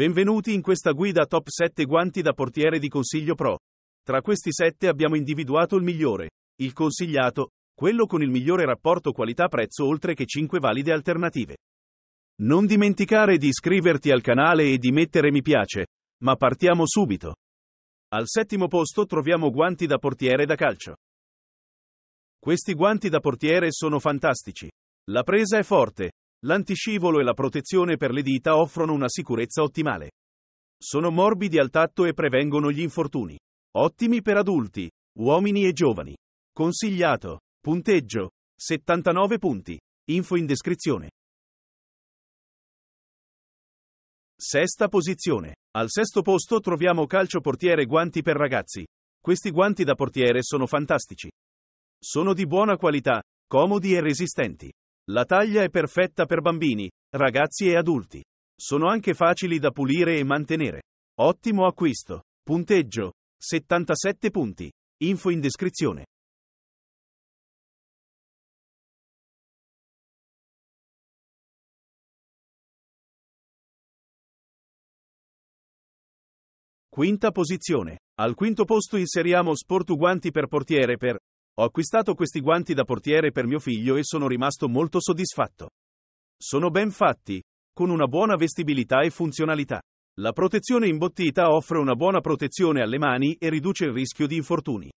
Benvenuti in questa guida top 7 guanti da portiere di Consiglio Pro. Tra questi 7 abbiamo individuato il migliore, il consigliato, quello con il migliore rapporto qualità-prezzo oltre che 5 valide alternative. Non dimenticare di iscriverti al canale e di mettere mi piace, ma partiamo subito. Al settimo posto troviamo guanti da portiere da calcio. Questi guanti da portiere sono fantastici. La presa è forte, L'antiscivolo e la protezione per le dita offrono una sicurezza ottimale. Sono morbidi al tatto e prevengono gli infortuni. Ottimi per adulti, uomini e giovani. Consigliato. Punteggio. 79 punti. Info in descrizione. Sesta posizione. Al sesto posto troviamo calcio portiere guanti per ragazzi. Questi guanti da portiere sono fantastici. Sono di buona qualità, comodi e resistenti. La taglia è perfetta per bambini, ragazzi e adulti. Sono anche facili da pulire e mantenere. Ottimo acquisto. Punteggio 77 punti. Info in descrizione. Quinta posizione. Al quinto posto inseriamo Sportuguanti per portiere per ho acquistato questi guanti da portiere per mio figlio e sono rimasto molto soddisfatto. Sono ben fatti, con una buona vestibilità e funzionalità. La protezione imbottita offre una buona protezione alle mani e riduce il rischio di infortuni.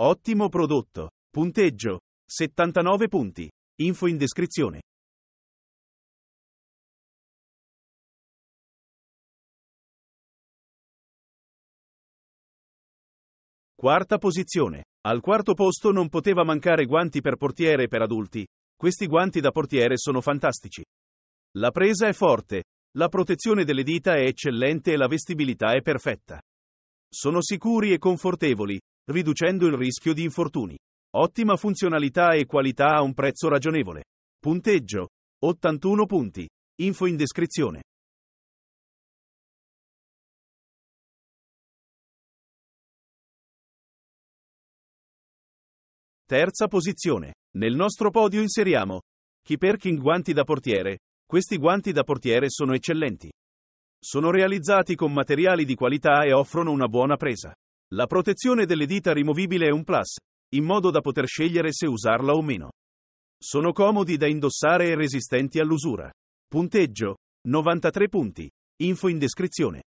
Ottimo prodotto. Punteggio 79 punti. Info in descrizione. Quarta posizione. Al quarto posto non poteva mancare guanti per portiere e per adulti. Questi guanti da portiere sono fantastici. La presa è forte, la protezione delle dita è eccellente e la vestibilità è perfetta. Sono sicuri e confortevoli, riducendo il rischio di infortuni. Ottima funzionalità e qualità a un prezzo ragionevole. Punteggio 81 punti. Info in descrizione. Terza posizione. Nel nostro podio inseriamo Kiperking guanti da portiere. Questi guanti da portiere sono eccellenti. Sono realizzati con materiali di qualità e offrono una buona presa. La protezione delle dita rimovibile è un plus, in modo da poter scegliere se usarla o meno. Sono comodi da indossare e resistenti all'usura. Punteggio 93 punti. Info in descrizione.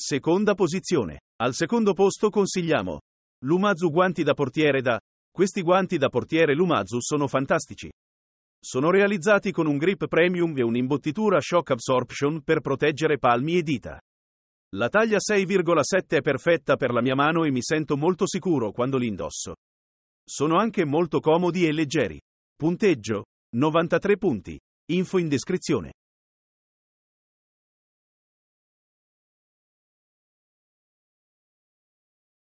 Seconda posizione. Al secondo posto consigliamo Lumazu guanti da portiere da Questi guanti da portiere Lumazu sono fantastici. Sono realizzati con un grip premium e un'imbottitura shock absorption per proteggere palmi e dita. La taglia 6,7 è perfetta per la mia mano e mi sento molto sicuro quando li indosso. Sono anche molto comodi e leggeri. Punteggio 93 punti. Info in descrizione.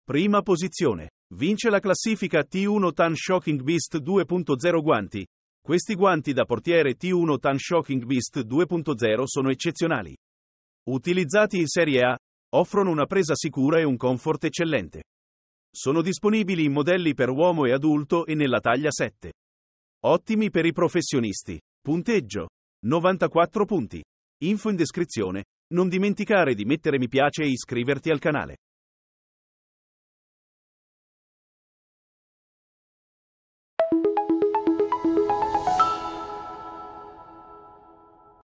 Prima posizione. Vince la classifica T1 Tan Shocking Beast 2.0 guanti. Questi guanti da portiere T1 Tan Shocking Beast 2.0 sono eccezionali. Utilizzati in serie A, offrono una presa sicura e un comfort eccellente. Sono disponibili in modelli per uomo e adulto e nella taglia 7. Ottimi per i professionisti. Punteggio 94 punti. Info in descrizione. Non dimenticare di mettere mi piace e iscriverti al canale.